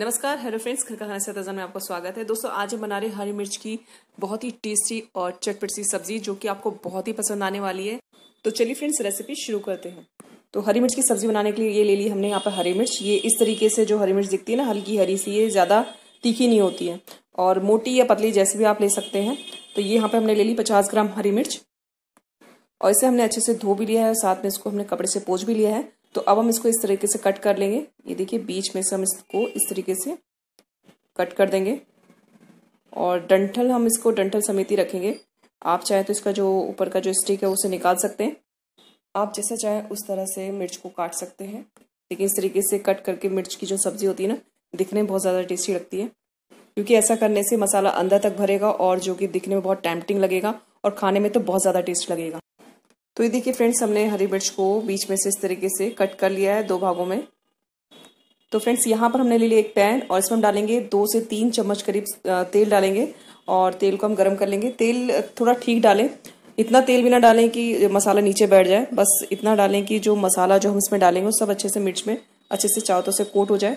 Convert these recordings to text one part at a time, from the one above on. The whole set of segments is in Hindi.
नमस्कार हेलो फ्रेंड्स घर का खाना में आपका स्वागत है दोस्तों आज हम बना रहे हरी मिर्च की बहुत ही टेस्टी और चटपट सी सब्जी जो कि आपको बहुत ही पसंद आने वाली है तो चलिए फ्रेंड्स रेसिपी शुरू करते हैं तो हरी मिर्च की सब्जी बनाने के लिए ये ले ली हमने यहाँ पर हरी मिर्च ये इस तरीके से जो हरी मिर्च दिखती है ना हल्की हरी सी ये ज़्यादा तीखी नहीं होती है और मोटी या पतली जैसे भी आप ले सकते हैं तो ये यहाँ पर हमने ले ली पचास ग्राम हरी मिर्च और इसे हमने अच्छे से धो भी लिया है साथ में इसको हमने कपड़े से पोच भी लिया है तो अब हम इसको इस तरीके से कट कर लेंगे ये देखिए बीच में से हम इसको इस तरीके से कट कर देंगे और डंठल हम इसको डंठल समिति रखेंगे आप चाहें तो इसका जो ऊपर का जो स्टिक है उसे निकाल सकते हैं आप जैसा चाहें उस तरह से मिर्च को काट सकते हैं लेकिन इस तरीके से कट करके मिर्च की जो सब्ज़ी होती है ना दिखने में बहुत ज़्यादा टेस्टी लगती है क्योंकि ऐसा करने से मसाला अंदर तक भरेगा और जो कि दिखने में बहुत टैम्पटिंग लगेगा और खाने में तो बहुत ज़्यादा टेस्ट लगेगा तो ये देखिए फ्रेंड्स हमने हरी मिर्च को बीच में से इस तरीके से कट कर लिया है दो भागों में तो फ्रेंड्स यहाँ पर हमने ले लिया एक पैन और इसमें हम डालेंगे दो से तीन चम्मच करीब तेल डालेंगे और तेल को हम गर्म कर लेंगे तेल थोड़ा ठीक डालें इतना तेल भी ना डालें कि मसाला नीचे बैठ जाए बस इतना डालें कि जो मसाला जो हम इसमें डालेंगे सब अच्छे से मिर्च में अच्छे से चावतों से कोट हो जाए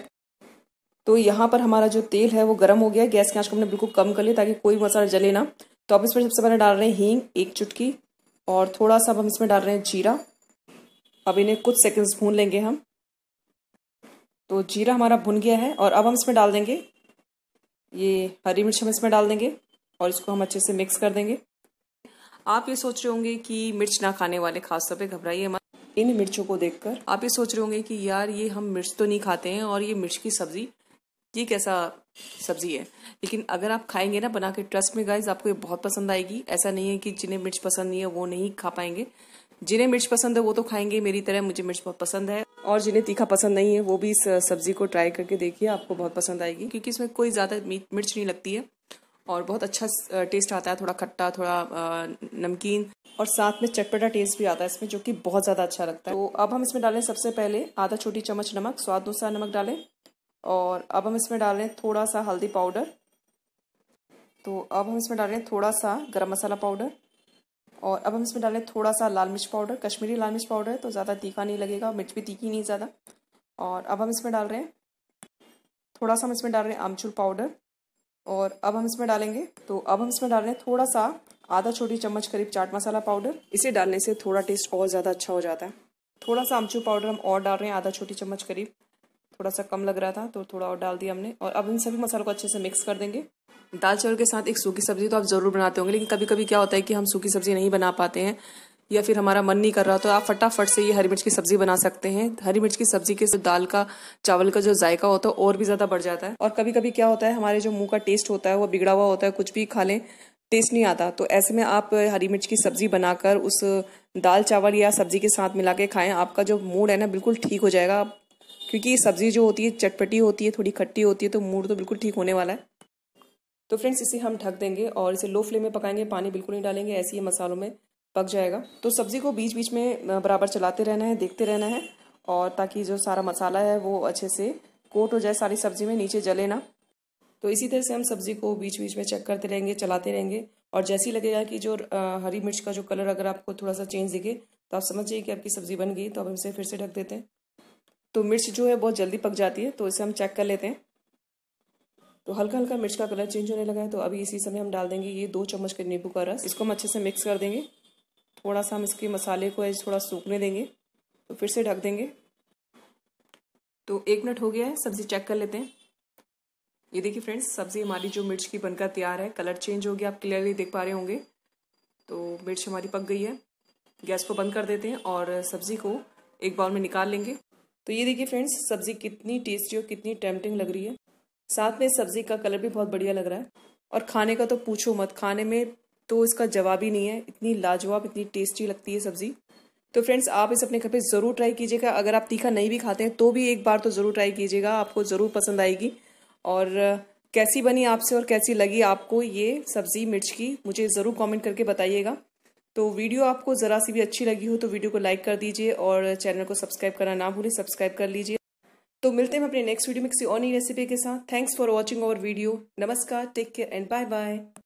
तो यहाँ पर हमारा जो तेल है वो गर्म हो गया गैस के आँच को हमने बिल्कुल कम कर लिया ताकि कोई मसाला जले ना तो आप इसमें सबसे पहले डाल रहे हैं हींग एक चुटकी और थोड़ा सा हम इसमें डाल रहे हैं जीरा अब इन्हें कुछ सेकंड्स भून लेंगे हम तो जीरा हमारा भुन गया है और अब हम इसमें डाल देंगे ये हरी मिर्च हम इसमें डाल देंगे और इसको हम अच्छे से मिक्स कर देंगे आप ये सोच रहे होंगे कि मिर्च ना खाने वाले खासतौर पर घबराइए मत इन मिर्चों को देखकर आप ये सोच रहे होंगे कि यार ये हम मिर्च तो नहीं खाते हैं और ये मिर्च की सब्जी ये कैसा सब्जी है लेकिन अगर आप खाएंगे ना बना के ट्रस्ट में गाइज आपको ये बहुत पसंद आएगी ऐसा नहीं है कि जिन्हें मिर्च पसंद नहीं है वो नहीं खा पाएंगे जिन्हें मिर्च पसंद है वो तो खाएंगे मेरी तरह मुझे मिर्च बहुत पसंद है और जिन्हें तीखा पसंद नहीं है वो भी इस सब्जी को ट्राई करके देखिए आपको बहुत पसंद आएगी क्योंकि इसमें कोई ज़्यादा मिर्च नहीं लगती है और बहुत अच्छा टेस्ट आता है थोड़ा खट्टा थोड़ा नमकीन और साथ में चटपटा टेस्ट भी आता है इसमें जो कि बहुत ज़्यादा अच्छा लगता है तो अब हम इसमें डालें सबसे पहले आधा छोटी चम्मच नमक स्वाद अनुसार नमक डालें और अब हम इसमें डाल रहे हैं थोड़ा सा हल्दी पाउडर तो अब हम इसमें डाल रहे हैं थोड़ा सा गरम मसाला पाउडर और अब हम इसमें डाल रहे हैं थोड़ा सा लाल मिर्च पाउडर कश्मीरी लाल मिर्च पाउडर है तो ज़्यादा तीखा नहीं लगेगा मिर्च भी तीखी नहीं ज़्यादा और अब हम इसमें डाल रहे हैं थोड़ा सा हम इसमें डाल रहे हैं आमचूर पाउडर और अब हम इसमें डालेंगे तो अब हम इसमें डाल रहे हैं थोड़ा सा आधा छोटी चम्मच करीब चाट मसाला पाउडर इसे डालने से थोड़ा टेस्ट और ज़्यादा अच्छा हो जाता है थोड़ा सा आमचूर पाउडर हम और डाल रहे हैं आधा छोटी चम्मच करीब थोड़ा सा कम लग रहा था तो थोड़ा और डाल दिया हमने और अब इन सभी मसालों को अच्छे से मिक्स कर देंगे दाल चावल के साथ एक सूखी सब्जी तो आप ज़रूर बनाते होंगे लेकिन कभी कभी क्या होता है कि हम सूखी सब्जी नहीं बना पाते हैं या फिर हमारा मन नहीं कर रहा तो आप फटाफट से ये हरी मिर्च की सब्जी बना सकते हैं हरी मिर्च की सब्जी के दाल का चावल का जो जायका होता है और भी ज़्यादा बढ़ जाता है और कभी कभी क्या होता है हमारे जो मुंह का टेस्ट होता है वो बिगड़ा हुआ होता है कुछ भी खा लें टेस्ट नहीं आता तो ऐसे में आप हरी मिर्च की सब्जी बनाकर उस दाल चावल या सब्जी के साथ मिला के खाएं आपका जो मूड है ना बिल्कुल ठीक हो जाएगा क्योंकि ये सब्ज़ी जो होती है चटपटी होती है थोड़ी खट्टी होती है तो मूड तो बिल्कुल ठीक होने वाला है तो फ्रेंड्स इसे हम ढक देंगे और इसे लो फ्लेम में पकाएंगे पानी बिल्कुल नहीं डालेंगे ऐसे ही मसालों में पक जाएगा तो सब्ज़ी को बीच बीच में बराबर चलाते रहना है देखते रहना है और ताकि जो सारा मसाला है वो अच्छे से कोट हो जाए सारी सब्ज़ी में नीचे जले ना तो इसी तरह से हम सब्ज़ी को बीच बीच में चेक करते रहेंगे चलाते रहेंगे और जैसे ही लगेगा कि जो हरी मिर्च का जो कलर अगर आपको थोड़ा सा चेंज दिखे तो आप समझ जाइए कि आपकी सब्ज़ी बन गई तो अब हम इसे फिर से ढक देते हैं तो मिर्च जो है बहुत जल्दी पक जाती है तो इसे हम चेक कर लेते हैं तो हल्का हल्का मिर्च का कलर चेंज होने लगा है तो अभी इसी समय हम डाल देंगे ये दो चम्मच के नींबू का रस इसको हम अच्छे से मिक्स कर देंगे थोड़ा सा हम इसके मसाले को थोड़ा सूखने देंगे तो फिर से ढक देंगे तो एक मिनट हो गया है सब्ज़ी चेक कर लेते हैं ये देखिए फ्रेंड्स सब्ज़ी हमारी जो मिर्च की बनकर तैयार है कलर चेंज हो गया आप क्लियरली देख पा रहे होंगे तो मिर्च हमारी पक गई है गैस को बंद कर देते हैं और सब्ज़ी को एक बाउल में निकाल लेंगे तो ये देखिए फ्रेंड्स सब्ज़ी कितनी टेस्टी और कितनी टेम्पटिंग लग रही है साथ में सब्ज़ी का कलर भी बहुत बढ़िया लग रहा है और खाने का तो पूछो मत खाने में तो इसका जवाब ही नहीं है इतनी लाजवाब इतनी टेस्टी लगती है सब्ज़ी तो फ्रेंड्स आप इसे अपने घर पे ज़रूर ट्राई कीजिएगा अगर आप तीखा नहीं भी खाते हैं तो भी एक बार तो ज़रूर ट्राई कीजिएगा आपको ज़रूर पसंद आएगी और कैसी बनी आपसे और कैसी लगी आपको ये सब्ज़ी मिर्च की मुझे ज़रूर कॉमेंट करके बताइएगा तो वीडियो आपको ज़रा सी भी अच्छी लगी हो तो वीडियो को लाइक कर दीजिए और चैनल को सब्सक्राइब करना ना भूलें सब्सक्राइब कर लीजिए तो मिलते हैं अपने नेक्स्ट वीडियो में किसी और नई रेसिपी के साथ thanks for watching our video नमस्कार take care and bye bye